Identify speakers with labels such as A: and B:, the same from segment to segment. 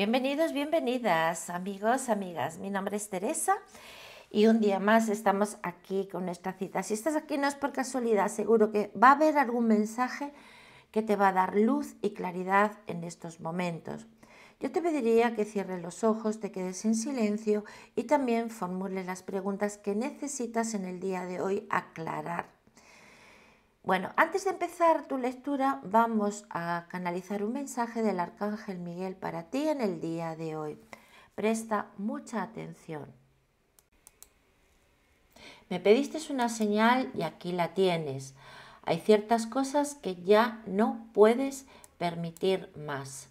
A: Bienvenidos, bienvenidas, amigos, amigas. Mi nombre es Teresa y un día más estamos aquí con nuestra cita. Si estás aquí no es por casualidad, seguro que va a haber algún mensaje que te va a dar luz y claridad en estos momentos. Yo te pediría que cierres los ojos, te quedes en silencio y también formule las preguntas que necesitas en el día de hoy aclarar. Bueno, antes de empezar tu lectura, vamos a canalizar un mensaje del Arcángel Miguel para ti en el día de hoy. Presta mucha atención. Me pediste una señal y aquí la tienes. Hay ciertas cosas que ya no puedes permitir más.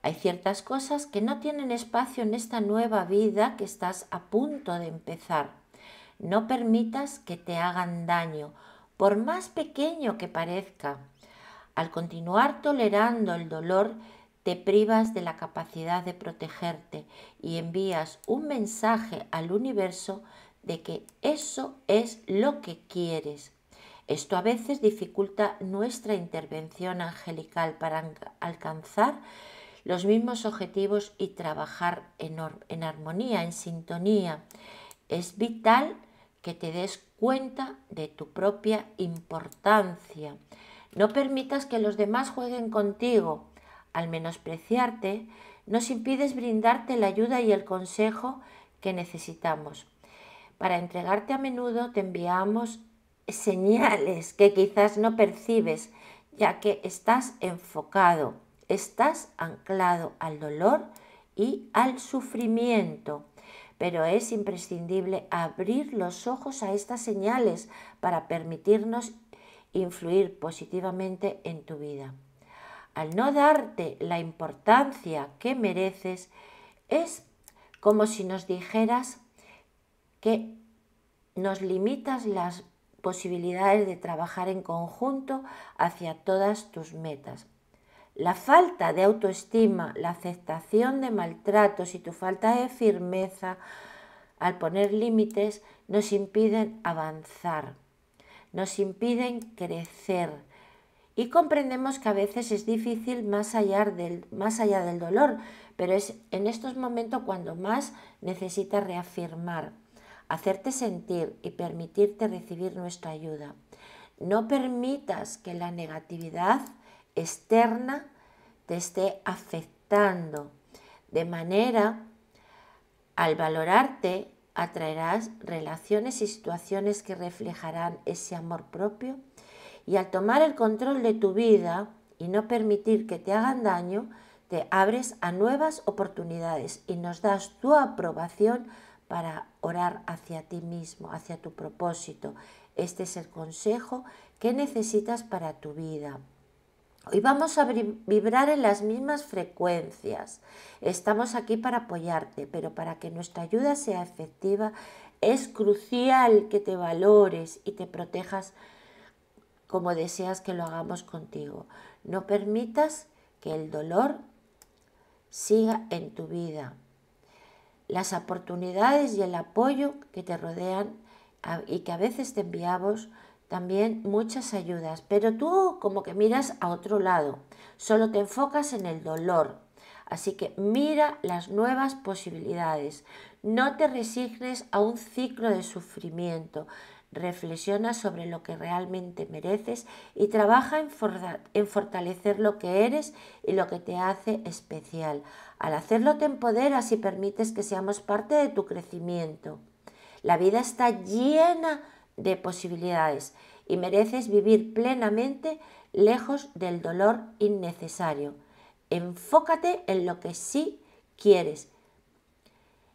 A: Hay ciertas cosas que no tienen espacio en esta nueva vida que estás a punto de empezar. No permitas que te hagan daño por más pequeño que parezca. Al continuar tolerando el dolor, te privas de la capacidad de protegerte y envías un mensaje al universo de que eso es lo que quieres. Esto a veces dificulta nuestra intervención angelical para alcanzar los mismos objetivos y trabajar en, armonía, en sintonía. Es vital que te des cuenta de tu propia importancia. No permitas que los demás jueguen contigo. Al menospreciarte, nos impides brindarte la ayuda y el consejo que necesitamos. Para entregarte a menudo te enviamos señales que quizás no percibes, ya que estás enfocado, estás anclado al dolor y al sufrimiento pero es imprescindible abrir los ojos a estas señales para permitirnos influir positivamente en tu vida. Al no darte la importancia que mereces, es como si nos dijeras que nos limitas las posibilidades de trabajar en conjunto hacia todas tus metas. La falta de autoestima, la aceptación de maltratos y tu falta de firmeza al poner límites nos impiden avanzar, nos impiden crecer. Y comprendemos que a veces es difícil más allá del, más allá del dolor, pero es en estos momentos cuando más necesitas reafirmar, hacerte sentir y permitirte recibir nuestra ayuda. No permitas que la negatividad externa te esté afectando. De manera, al valorarte, atraerás relaciones y situaciones que reflejarán ese amor propio y al tomar el control de tu vida y no permitir que te hagan daño, te abres a nuevas oportunidades y nos das tu aprobación para orar hacia ti mismo, hacia tu propósito. Este es el consejo que necesitas para tu vida. Hoy vamos a vibrar en las mismas frecuencias. Estamos aquí para apoyarte, pero para que nuestra ayuda sea efectiva es crucial que te valores y te protejas como deseas que lo hagamos contigo. No permitas que el dolor siga en tu vida. Las oportunidades y el apoyo que te rodean y que a veces te enviamos también muchas ayudas, pero tú como que miras a otro lado, solo te enfocas en el dolor. Así que mira las nuevas posibilidades, no te resignes a un ciclo de sufrimiento, reflexiona sobre lo que realmente mereces y trabaja en, en, fortalecer lo que eres y lo que te hace especial. Al hacerlo te empoderas y permites que seamos parte de tu crecimiento. La vida está llena de de posibilidades y mereces vivir plenamente lejos del dolor innecesario. Enfócate en lo que sí quieres.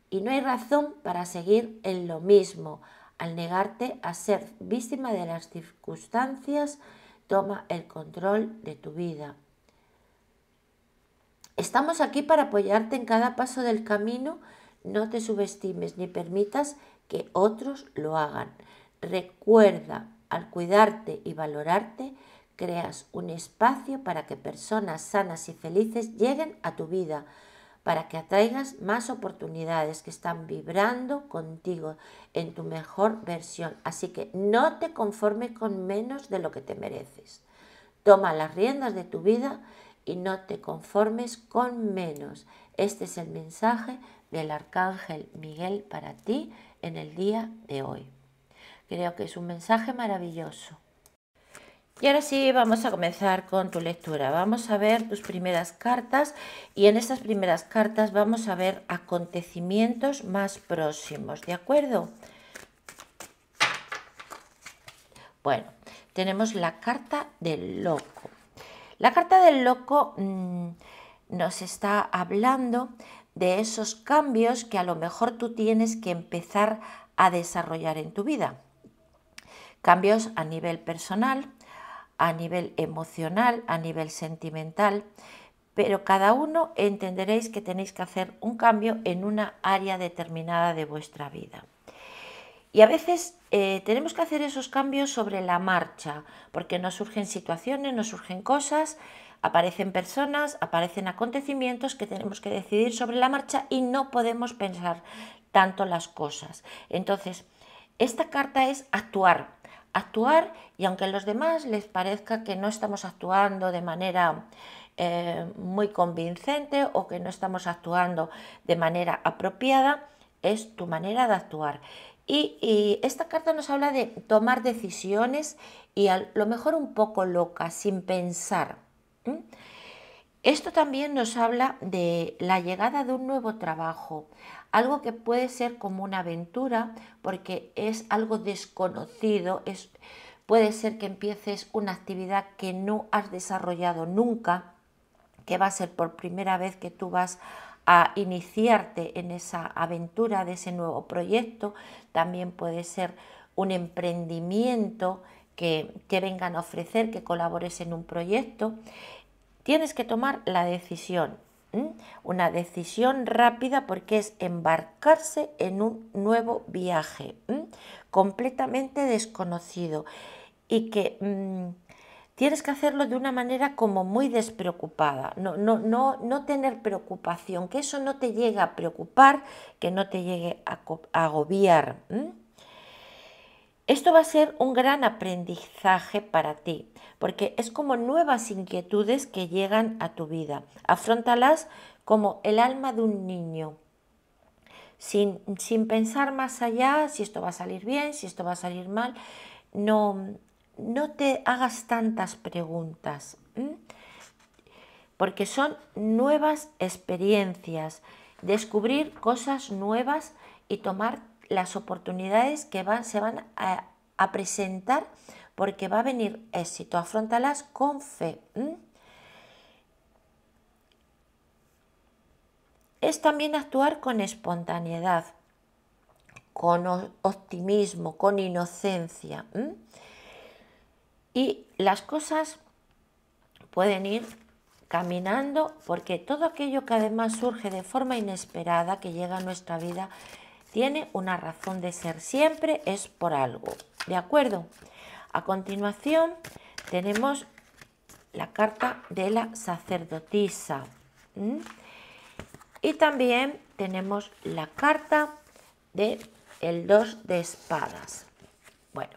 A: Y no hay razón para seguir en lo mismo. Al negarte a ser víctima de las circunstancias, toma el control de tu vida. Estamos aquí para apoyarte en cada paso del camino. No te subestimes ni permitas que otros lo hagan. Recuerda, al cuidarte y valorarte, creas un espacio para que personas sanas y felices lleguen a tu vida, para que atraigas más oportunidades que están vibrando contigo en tu mejor versión. Así que no te conformes con menos de lo que te mereces. Toma las riendas de tu vida y no te conformes con menos. Este es el mensaje del Arcángel Miguel para ti en el día de hoy. Creo que es un mensaje maravilloso. Y ahora sí, vamos a comenzar con tu lectura. Vamos a ver tus primeras cartas y en estas primeras cartas vamos a ver acontecimientos más próximos, ¿de acuerdo? Bueno, tenemos la carta del loco. La carta del loco mm, nos está hablando de esos cambios que a lo mejor tú tienes que empezar a desarrollar en tu vida. Cambios a nivel personal, a nivel emocional, a nivel sentimental, pero cada uno entenderéis que tenéis que hacer un cambio en una área determinada de vuestra vida. Y a veces eh, tenemos que hacer esos cambios sobre la marcha, porque nos surgen situaciones, nos surgen cosas, aparecen personas, aparecen acontecimientos que tenemos que decidir sobre la marcha y no podemos pensar tanto las cosas. Entonces, esta carta es actuar, actuar y aunque a los demás les parezca que no estamos actuando de manera eh, muy convincente o que no estamos actuando de manera apropiada, es tu manera de actuar. Y, esta carta nos habla de tomar decisiones y a lo mejor un poco loca, sin pensar. Esto también nos habla de la llegada de un nuevo trabajo, algo que puede ser como una aventura porque es algo desconocido, es, puede ser que empieces una actividad que no has desarrollado nunca, que va a ser por primera vez que tú vas a iniciarte en esa aventura de ese nuevo proyecto, también puede ser un emprendimiento que te vengan a ofrecer que colabores en un proyecto Tienes que tomar la decisión, una decisión rápida porque es embarcarse en un nuevo viaje completamente desconocido y que mm, tienes que hacerlo de una manera como muy despreocupada, no, no, no, no tener preocupación, que eso no te llegue a preocupar, que no te llegue a, agobiar. Esto va a ser un gran aprendizaje para ti, porque es como nuevas inquietudes que llegan a tu vida. Afrontalas como el alma de un niño, sin, sin, pensar más allá si esto va a salir bien, si esto va a salir mal. No, no te hagas tantas preguntas, porque son nuevas experiencias, descubrir cosas nuevas y tomar las oportunidades que van, se van a, presentar porque va a venir éxito. Afrontalas con fe. Es también actuar con espontaneidad, con optimismo, con inocencia. Y las cosas pueden ir caminando porque todo aquello que además surge de forma inesperada, que llega a nuestra vida, tiene una razón de ser siempre, es por algo. ¿De acuerdo? A continuación tenemos la carta de la sacerdotisa. Y también tenemos la carta de el 2 de espadas. Bueno.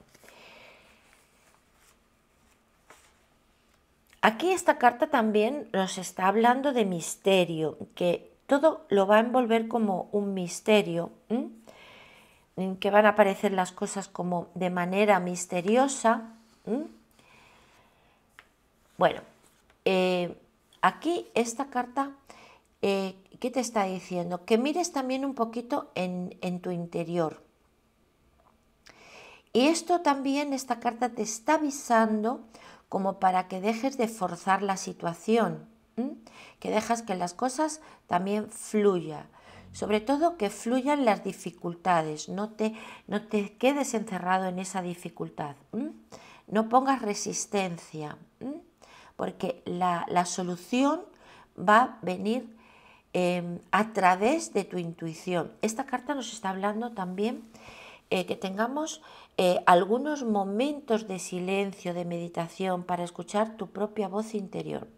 A: Aquí esta carta también nos está hablando de misterio, que todo lo va a envolver como un misterio, en que van a aparecer las cosas como de manera misteriosa. Bueno, eh, aquí esta carta, eh, ¿qué te está diciendo? Que mires también un poquito en, en tu interior. Y esto también, esta carta te está avisando como para que dejes de forzar la situación que dejas que las cosas también fluya. Sobre todo que fluyan las dificultades, no te, quedes encerrado en esa dificultad. No pongas resistencia, porque la, solución va a venir em, a través de tu intuición. Esta carta nos está hablando también eh, que tengamos eh, algunos momentos de silencio, de meditación, para escuchar tu propia voz interior.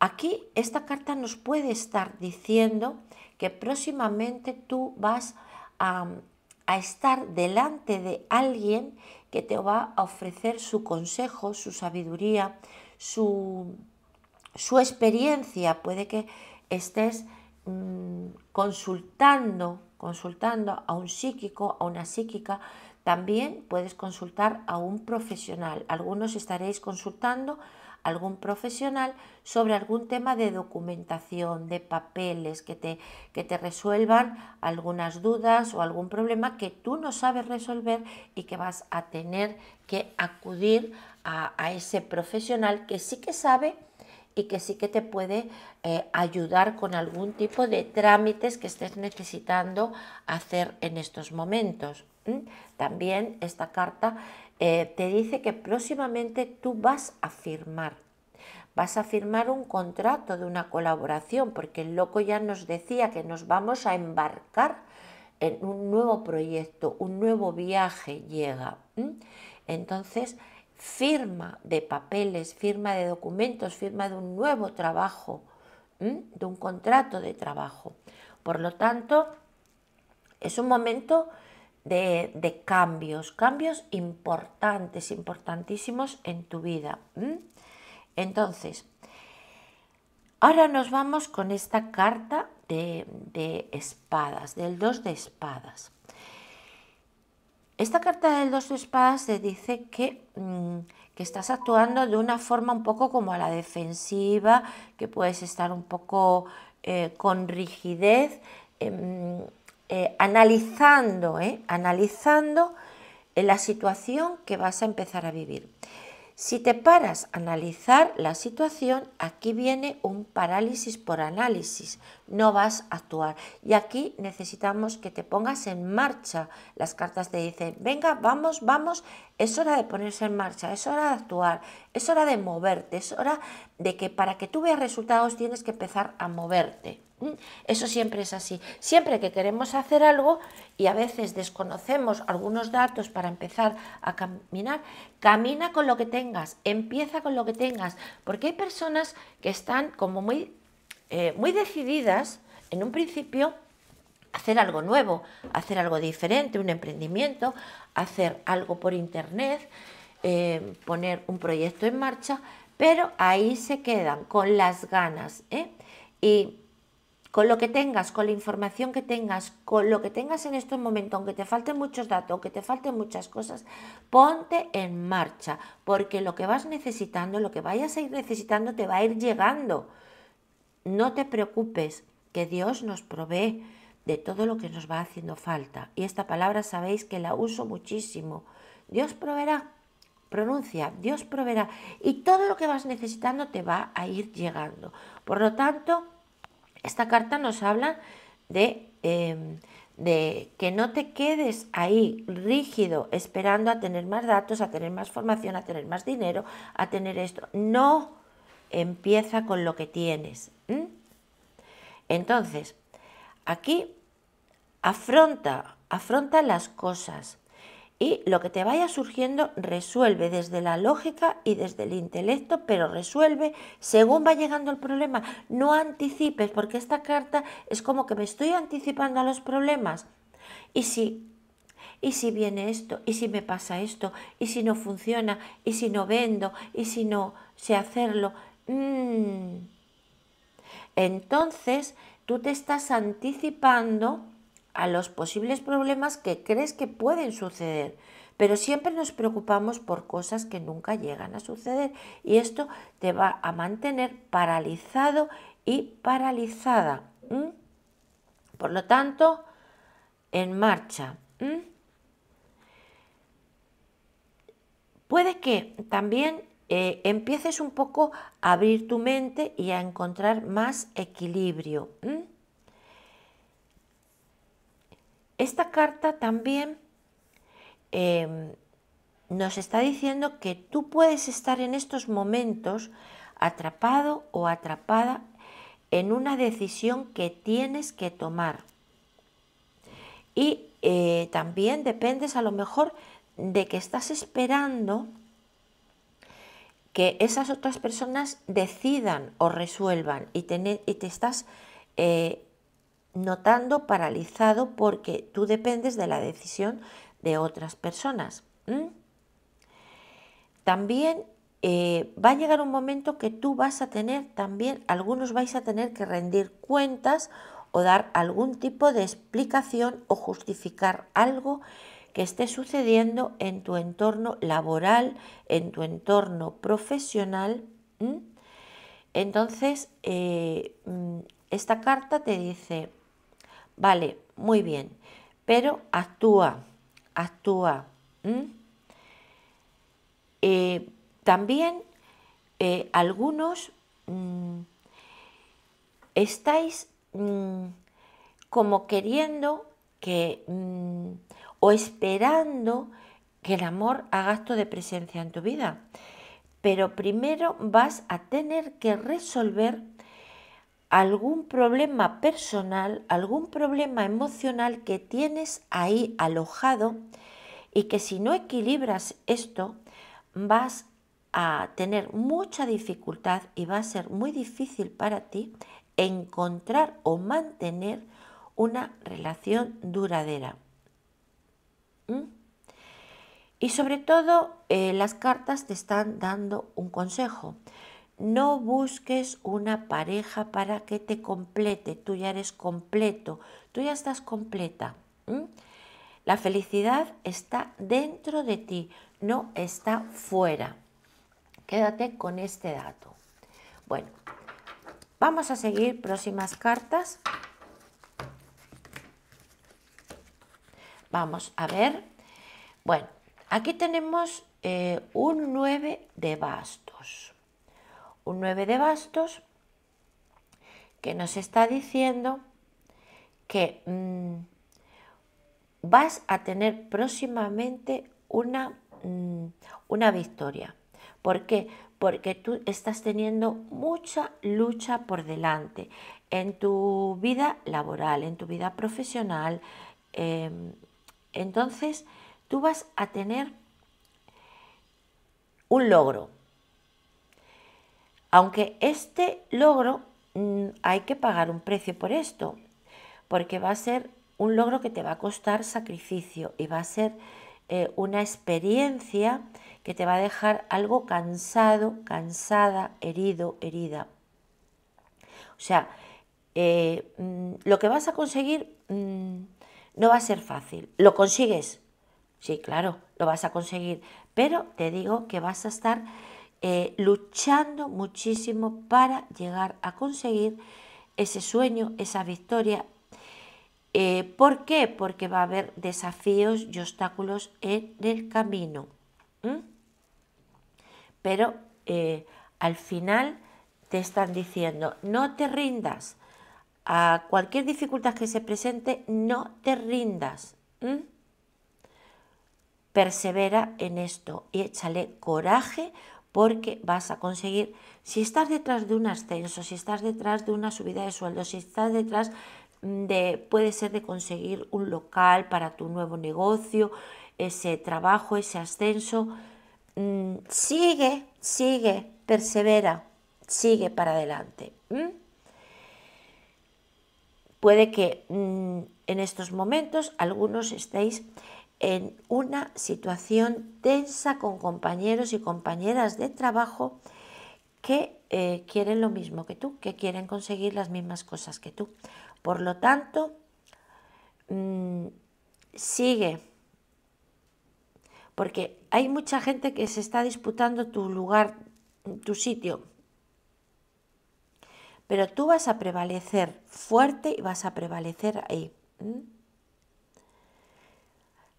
A: Aquí esta carta nos puede estar diciendo que próximamente tú vas a, estar delante de alguien que te va a ofrecer su consejo, su sabiduría, su, experiencia. Puede que estés mm, consultando, consultando a un psíquico, a una psíquica, también puedes consultar a un profesional. Algunos estaréis consultando algún profesional sobre algún tema de documentación, de papeles, que te, que te resuelvan algunas dudas o algún problema que tú no sabes resolver y que vas a tener que acudir a, ese profesional que sí que sabe y que sí que te puede eh, ayudar con algún tipo de trámites que estés necesitando hacer en estos momentos. También esta carta eh, te dice que próximamente tú vas a firmar, vas a firmar un contrato de una colaboración, porque el loco ya nos decía que nos vamos a embarcar en un nuevo proyecto, un nuevo viaje llega. Entonces, firma de papeles, firma de documentos, firma de un nuevo trabajo, de un contrato de trabajo. Por lo tanto, es un momento de, cambios, cambios importantes, importantísimos en tu vida. Entonces, ahora nos vamos con esta carta de, espadas, del 2 de espadas. Esta carta del 2 de espadas te dice mm, que, estás actuando de una forma un poco como a la defensiva, que puedes estar un poco eh, con rigidez, em, eh, analizando, eh, analizando eh, la situación que vas a empezar a vivir. Si te paras a analizar la situación, aquí viene un parálisis por análisis, no vas a actuar. Y aquí necesitamos que te pongas en marcha. Las cartas te dicen, venga, vamos, vamos, es hora de ponerse en marcha, es hora de actuar, es hora de moverte, es hora de que para que tú veas resultados tienes que empezar a moverte. Mm, eso siempre es así. Siempre que queremos hacer algo y a veces desconocemos algunos datos para empezar a caminar, camina con lo que tengas, empieza con lo que tengas, porque hay personas que están como muy, eh, muy decididas en un principio hacer algo nuevo, hacer algo diferente, un emprendimiento, hacer algo por internet, eh, poner un proyecto en marcha, pero ahí se quedan con las ganas. ¿eh? Y con lo que tengas, con la información que tengas, con lo que tengas en estos momentos, aunque te falten muchos datos, aunque te falten muchas cosas, ponte en marcha, porque lo que vas necesitando, lo que vayas a ir necesitando, te va a ir llegando. No te preocupes, que Dios nos provee de todo lo que nos va haciendo falta. Y esta palabra sabéis que la uso muchísimo. Dios proveerá, pronuncia, Dios proveerá. Y todo lo que vas necesitando te va a ir llegando. Por lo tanto, esta carta nos habla em, de, que no te quedes ahí rígido esperando a tener más datos, a tener más formación, a tener más dinero, a tener esto. No empieza con lo que tienes. Entonces, aquí afronta, afronta las cosas y lo que te vaya surgiendo resuelve desde la lógica y desde el intelecto, pero resuelve según va llegando el problema. No anticipes, porque esta carta es como que me estoy anticipando a los problemas. Y si ¿Y si viene esto? ¿Y si me pasa esto? ¿Y si no funciona? ¿Y si no vendo? ¿Y si no sé hacerlo? Mm. Entonces, tú te estás anticipando a los posibles problemas que crees que pueden suceder. Pero siempre nos preocupamos por cosas que nunca llegan a suceder y esto te va a mantener paralizado y paralizada. Por lo tanto, en marcha. Puede que también eh, empieces un poco a abrir tu mente y a encontrar más equilibrio. Esta carta también em, nos está diciendo que tú puedes estar en estos momentos atrapado o atrapada en una decisión que tienes que tomar. Y eh, también dependes a lo mejor de que estás esperando que esas otras personas decidan o resuelvan y, te estás eh, notando paralizado porque tú dependes de la decisión de otras personas. También eh, va a llegar un momento que tú vas a tener también, algunos vais a tener que rendir cuentas o dar algún tipo de explicación o justificar algo que esté sucediendo en tu entorno laboral, en tu entorno profesional. Entonces, eh, mm, esta carta te dice, Vale, muy bien, pero actúa, actúa. Eh, también eh, algunos mm, estáis mm, como queriendo que mm, o esperando que el amor haga gasto de presencia en tu vida. Pero primero vas a tener que resolver algún problema personal, algún problema emocional que tienes ahí alojado y que si no equilibras esto vas a tener mucha dificultad y va a ser muy difícil para ti encontrar o mantener una relación duradera. ¿Mm? Y sobre todo, eh, las cartas te están dando un consejo. No busques una pareja para que te complete, tú ya eres completo, tú ya estás completa. La felicidad está dentro de ti, no está fuera. Quédate con este dato. Bueno, vamos a seguir próximas cartas. Vamos a ver. Bueno, aquí tenemos eh, un 9 de bastos un nueve de bastos que nos está diciendo que mm, vas a tener próximamente una, mm, una victoria. ¿Por qué? Porque tú estás teniendo mucha lucha por delante en tu vida laboral, en tu vida profesional. Em, entonces, tú vas a tener un logro, aunque este logro mm, hay que pagar un precio por esto, porque va a ser un logro que te va a costar sacrificio y va a ser eh, una experiencia que te va a dejar algo cansado, cansada, herido, herida. O sea, eh, mm, lo que vas a conseguir mm, no va a ser fácil. ¿Lo consigues? Sí, claro, lo vas a conseguir, pero te digo que vas a estar eh, luchando muchísimo para llegar a conseguir ese sueño, esa victoria. Eh, ¿Por qué? Porque va a haber desafíos y obstáculos en el camino. Pero eh, al final te están diciendo, no te rindas. A cualquier dificultad que se presente, no te rindas. Persevera en esto y échale coraje porque vas a conseguir, si estás detrás de un ascenso, si estás detrás de una subida de sueldo, si estás detrás mm, de, puede ser de conseguir un local para tu nuevo negocio, ese trabajo, ese ascenso, mm, sigue, sigue, persevera, sigue para adelante. Puede que mm, en estos momentos algunos estéis en una situación tensa con compañeros y compañeras de trabajo que eh, quieren lo mismo que tú, que quieren conseguir las mismas cosas que tú. Por lo tanto, mm, sigue, porque hay mucha gente que se está disputando tu lugar, tu sitio, pero tú vas a prevalecer fuerte y vas a prevalecer ahí.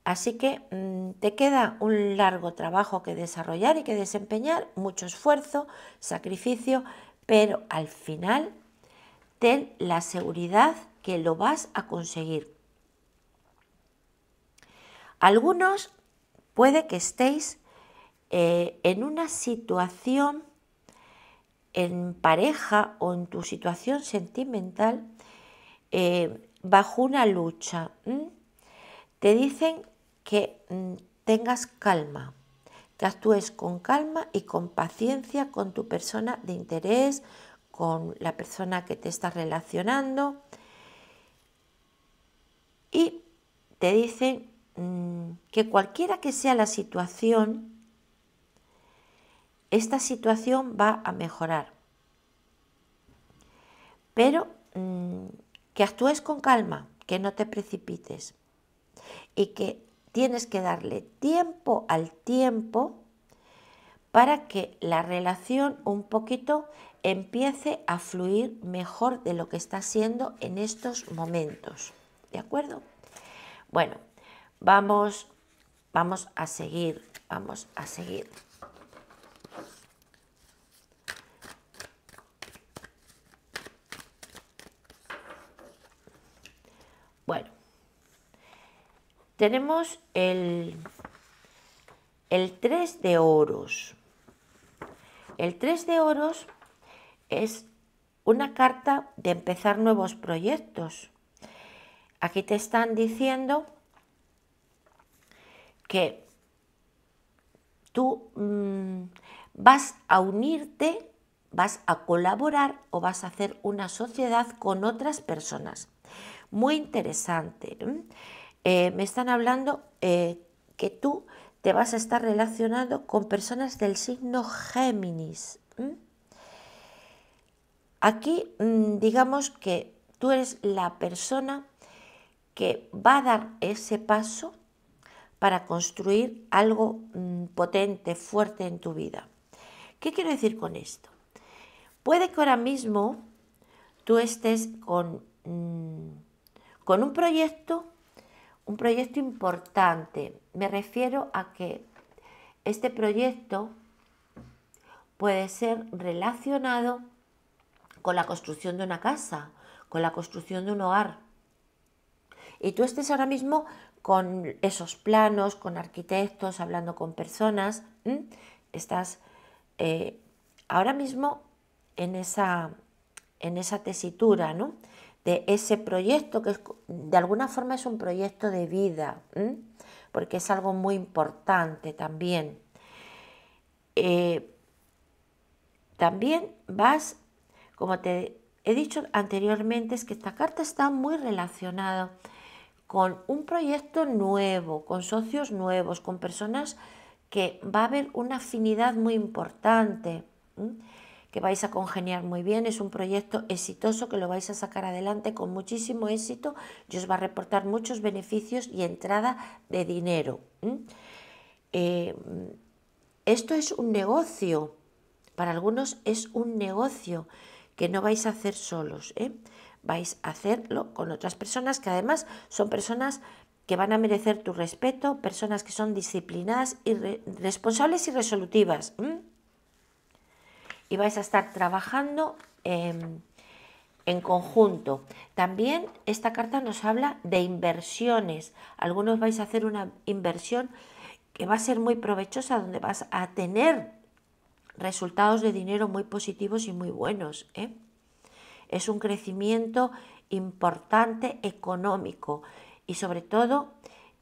A: Así que mm, te queda un largo trabajo que desarrollar y que desempeñar, mucho esfuerzo, sacrificio, pero al final ten la seguridad que lo vas a conseguir. Algunos puede que estéis eh, en una situación en pareja o en tu situación sentimental eh, bajo una lucha. Te dicen que mm, tengas calma, que actúes con calma y con paciencia con tu persona de interés, con la persona que te estás relacionando. Y te dicen mm, que cualquiera que sea la situación, esta situación va a mejorar. Pero mm, que actúes con calma, que no te precipites y que tienes que darle tiempo al tiempo para que la relación un poquito empiece a fluir mejor de lo que está siendo en estos momentos. ¿De acuerdo? Bueno, vamos, vamos a seguir, vamos a seguir. Tenemos el, el 3 de oros. El 3 de oros es una carta de empezar nuevos proyectos. Aquí te están diciendo que tú mm, vas a unirte, vas a colaborar o vas a hacer una sociedad con otras personas. Muy interesante. Eh, me están hablando eh, que tú te vas a estar relacionado con personas del signo Géminis. Aquí mm, digamos que tú eres la persona que va a dar ese paso para construir algo mm, potente, fuerte en tu vida. ¿Qué quiero decir con esto? Puede que ahora mismo tú estés con, mm, con un proyecto un proyecto importante. Me refiero a que este proyecto puede ser relacionado con la construcción de una casa, con la construcción de un hogar. Y tú estés ahora mismo con esos planos, con arquitectos, hablando con personas, estás eh, ahora mismo en esa, en esa tesitura, ¿no? de ese proyecto que de alguna forma es un proyecto de vida, porque es algo muy importante también. Eh, también vas, como te he dicho anteriormente, es que esta carta está muy relacionada con un proyecto nuevo, con socios nuevos, con personas que va a haber una afinidad muy importante que vais a congeniar muy bien, es un proyecto exitoso que lo vais a sacar adelante con muchísimo éxito y os va a reportar muchos beneficios y entrada de dinero. Eh, esto es un negocio, para algunos es un negocio que no vais a hacer solos, ¿eh? vais a hacerlo con otras personas que además son personas que van a merecer tu respeto, personas que son disciplinadas y responsables y resolutivas y vais a estar trabajando em, en conjunto. También esta carta nos habla de inversiones. Algunos vais a hacer una inversión que va a ser muy provechosa, donde vas a tener resultados de dinero muy positivos y muy buenos. ¿eh? Es un crecimiento importante económico y sobre todo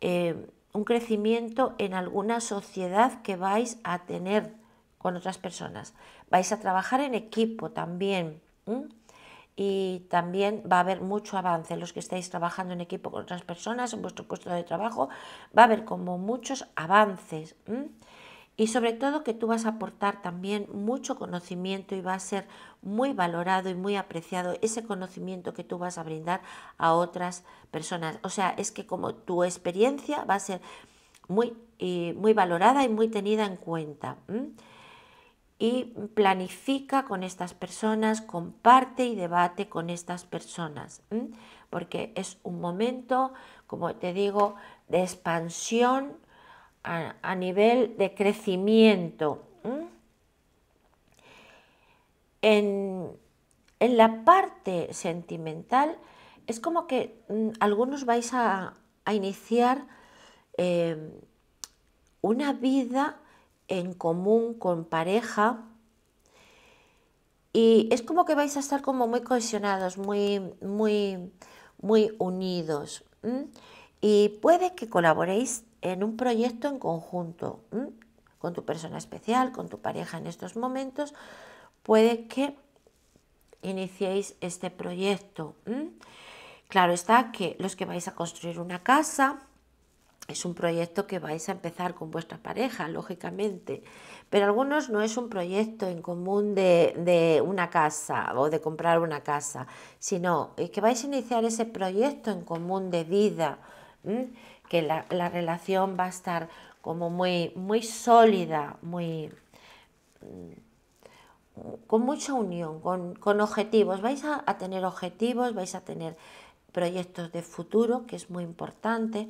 A: em, un crecimiento en alguna sociedad que vais a tener con otras personas. Vais a trabajar en equipo también. y también va a haber mucho avance. Los que estáis trabajando en equipo con otras personas en vuestro puesto de trabajo, va a haber como muchos avances. Y sobre todo que tú vas a aportar también mucho conocimiento y va a ser muy valorado y muy apreciado ese conocimiento que tú vas a brindar a otras personas. O sea, es que como tu experiencia va a ser muy, muy valorada y muy tenida en cuenta y planifica con estas personas, comparte y debate con estas personas, porque es un momento, como te digo, de expansión a, nivel de crecimiento. En, la parte sentimental es como que mm, algunos vais a, iniciar eh, una vida en común con pareja y es como que vais a estar como muy cohesionados, muy, muy, muy unidos. Y puede que colaboréis en un proyecto en conjunto, con tu persona especial, con tu pareja en estos momentos, puede que iniciéis este proyecto. Claro está que los que vais a construir una casa, es un proyecto que vais a empezar con vuestra pareja, lógicamente, pero algunos no es un proyecto en común de, una casa o de comprar una casa, sino que vais a iniciar ese proyecto en común de vida, que la, relación va a estar como muy, muy sólida, muy mm, con mucha unión, con, objetivos. Vais a tener objetivos, vais a tener proyectos de futuro, que es muy importante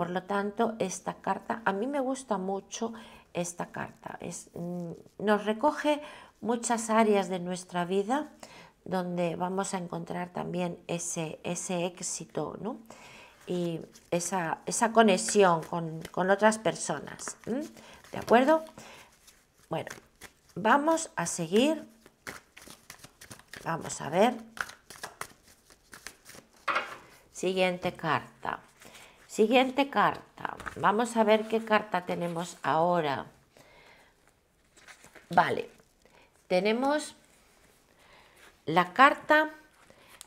A: por lo tanto, esta carta, a mí me gusta mucho esta carta. Es, mm, nos recoge muchas áreas de nuestra vida donde vamos a encontrar también ese, éxito y esa, conexión con, otras personas. ¿De acuerdo? Bueno, vamos a seguir. Vamos a ver. Siguiente carta. Siguiente carta. Vamos a ver qué carta tenemos ahora. Vale. Tenemos la carta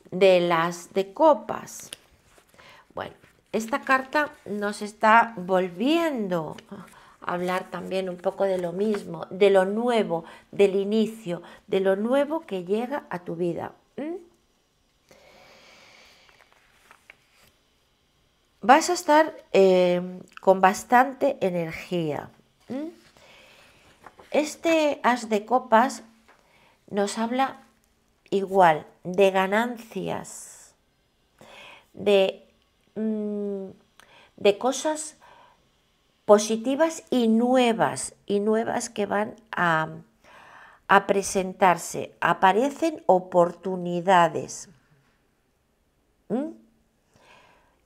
A: de las de copas. Bueno, esta carta nos está volviendo a hablar también un poco de lo mismo, de lo nuevo, del inicio, de lo nuevo que llega a tu vida. ¿Mm? vas a estar eh, con bastante energía. Este as de copas nos habla igual de ganancias, de, mm, de cosas positivas y nuevas, y nuevas que van a, presentarse. Aparecen oportunidades.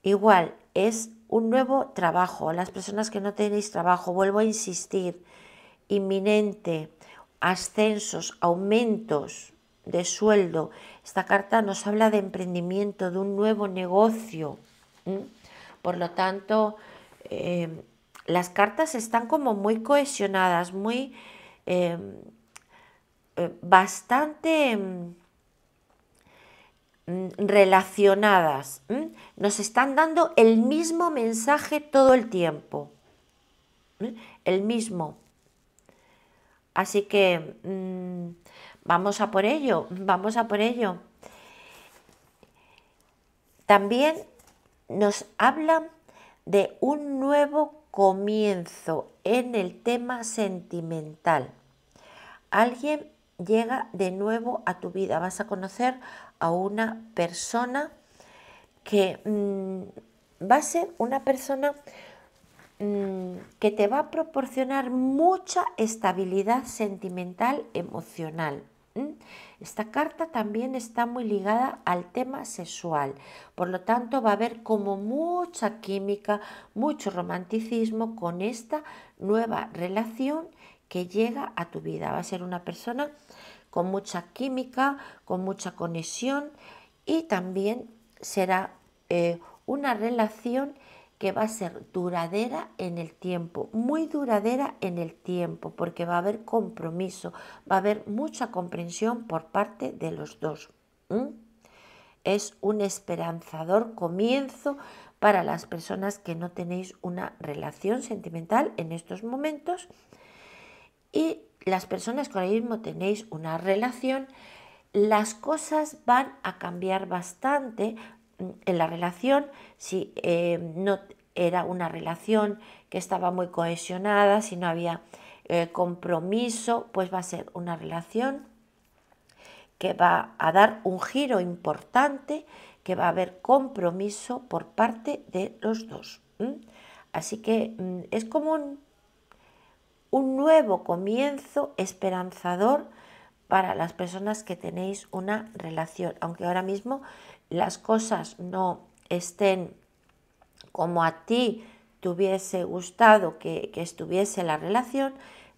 A: Igual, es un nuevo trabajo. Las personas que no tenéis trabajo, vuelvo a insistir, inminente, ascensos, aumentos de sueldo. Esta carta nos habla de emprendimiento, de un nuevo negocio. Por lo tanto, eh, las cartas están como muy cohesionadas, muy eh, eh, bastante mm, Mm, relacionadas. Nos están dando el mismo mensaje todo el tiempo. El mismo. Así que mm, vamos a por ello, vamos a por ello. También nos hablan de un nuevo comienzo en el tema sentimental. Alguien llega de nuevo a tu vida, vas a conocer a una persona que mm, va a ser una persona mm, que te va a proporcionar mucha estabilidad sentimental, emocional. Esta carta también está muy ligada al tema sexual, por lo tanto va a haber como mucha química, mucho romanticismo con esta nueva relación que llega a tu vida. Va a ser una persona con mucha química, con mucha conexión y también será eh, una relación que va a ser duradera en el tiempo, muy duradera en el tiempo, porque va a haber compromiso, va a haber mucha comprensión por parte de los dos. Es un esperanzador comienzo para las personas que no tenéis una relación sentimental en estos momentos y las personas con el mismo tenéis una relación, las cosas van a cambiar bastante mm, en la relación. Si eh, no era una relación que estaba muy cohesionada, si no había eh, compromiso, pues va a ser una relación que va a dar un giro importante, que va a haber compromiso por parte de los dos. Así que mm, es como un un nuevo comienzo esperanzador para las personas que tenéis una relación, aunque ahora mismo las cosas no estén como a ti te hubiese gustado que, que estuviese la relación,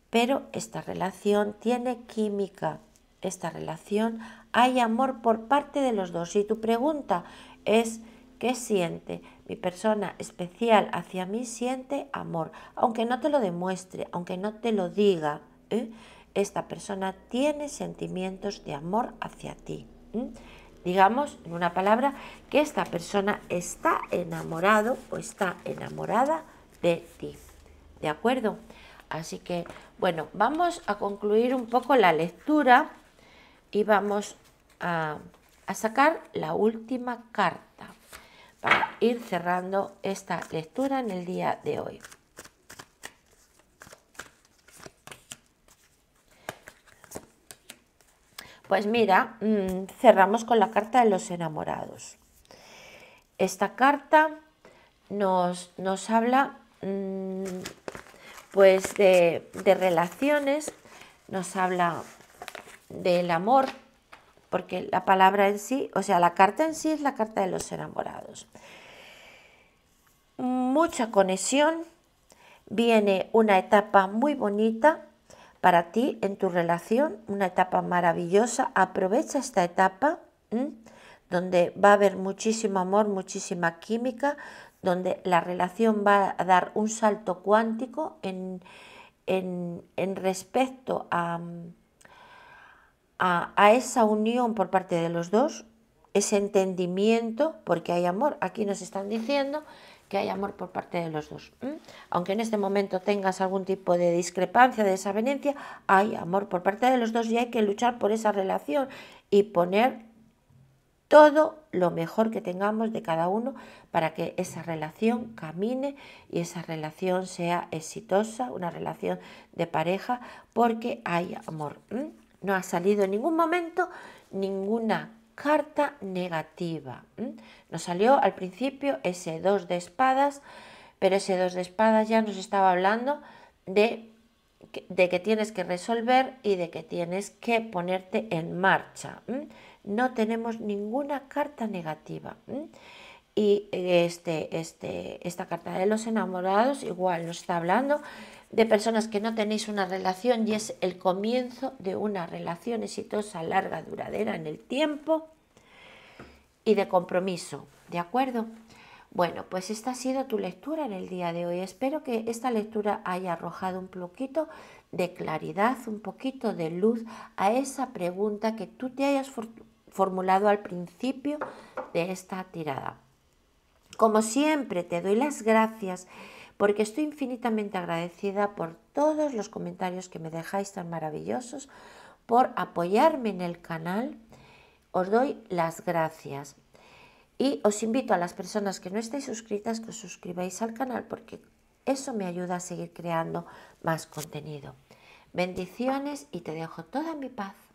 A: pero esta relación tiene química, esta relación hay amor por parte de los dos. Y tu pregunta es ¿Qué siente? Mi persona especial hacia mí siente amor, aunque no te lo demuestre, aunque no te lo diga. ¿eh? Esta persona tiene sentimientos de amor hacia ti. Digamos, en una palabra, que esta persona está enamorado o está enamorada de ti. ¿De acuerdo? Así que, bueno, vamos a concluir un poco la lectura y vamos a sacar la última carta para ir cerrando esta lectura en el día de hoy. Pues mira, mm, cerramos con la carta de los enamorados. Esta carta nos, nos habla mm, pues de, de relaciones, nos habla del amor, porque la palabra en sí, o sea, la carta en sí es la carta de los enamorados. Mucha conexión, viene una etapa muy bonita para ti en tu relación, una etapa maravillosa, aprovecha esta etapa donde va a haber muchísimo amor, muchísima química, donde la relación va a dar un salto cuántico en, en respecto a a, esa unión por parte de los dos, ese entendimiento, porque hay amor. Aquí nos están diciendo que hay amor por parte de los dos. Aunque en este momento tengas algún tipo de discrepancia, de desavenencia, hay amor por parte de los dos y hay que luchar por esa relación y poner todo lo mejor que tengamos de cada uno para que esa relación camine y esa relación sea exitosa, una relación de pareja, porque hay amor. No ha salido en ningún momento ninguna carta negativa. Nos salió al principio ese dos de espadas, pero ese dos de espadas ya nos estaba hablando de, de que tienes que resolver y de que tienes que ponerte en marcha. No tenemos ninguna carta negativa. Y eh, este, este, esta carta de los enamorados igual nos está hablando de personas que no tenéis una relación y es el comienzo de una relación exitosa, larga, duradera en el tiempo y de compromiso. ¿De acuerdo? Bueno, pues esta ha sido tu lectura en el día de hoy. Espero que esta lectura haya arrojado un poquito de claridad, un poquito de luz a esa pregunta que tú te hayas formulado al principio de esta tirada. Como siempre, te doy las gracias porque estoy infinitamente agradecida por todos los comentarios que me dejáis tan maravillosos, por apoyarme en el canal. Os doy las gracias. Y os invito a las personas que no estáis suscritas que os suscribáis al canal porque eso me ayuda a seguir creando más contenido. Bendiciones y te dejo toda mi paz.